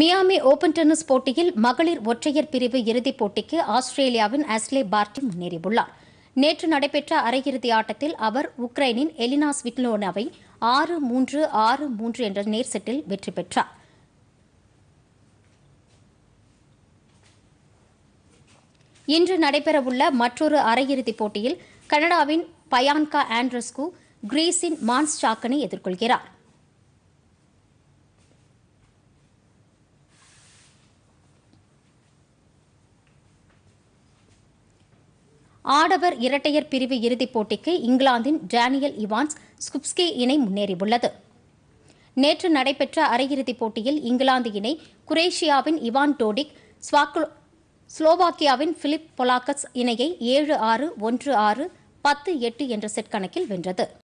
Miami open tennis போட்டியில் மகளிர் ஒற்றையர் பிரிவு இறுதிப் போட்டிக்கு ஆஸ்திரேலியாவின் அஸ்லே பார்ட்டி முன்னேறியுள்ளார் நேற்று நடைபெற்ற அரையிறுதி ஆட்டத்தில் அவர் உக்ரைனின் எலினா ஸ்விட்லோனாவை ஆறு மூன்று ஆறு மூன்று என்ற நேர்செட்டில் வெற்றி பெற்றார் இன்று நடைபெறவுள்ள மற்றொரு அரையிறுதிப் போட்டியில் கனடாவின் பயான்கா ஆண்ட்ரஸ்கு கிரீஸின் மான்ஸ் சாக்கனை எதிர்கொள்கிறார் ஆடவர் இரட்டையர் பிரிவு இறுதிப் போட்டிக்கு இங்கிலாந்தின் டேனியல் இவான்ஸ் ஸ்குப்ஸ்கே இணை முன்னேறியுள்ளது நேற்று நடைபெற்ற அரையிறுதிப் போட்டியில் இங்கிலாந்து இணை குரேஷியாவின் இவான் டோடிக் ஸ்வாக்லோ ஸ்லோவாக்கியாவின் பிலிப் பொலாக்கஸ் இணையை ஏழு ஆறு ஒன்று ஆறு பத்து எட்டு என்ற செட் கணக்கில் வென்றது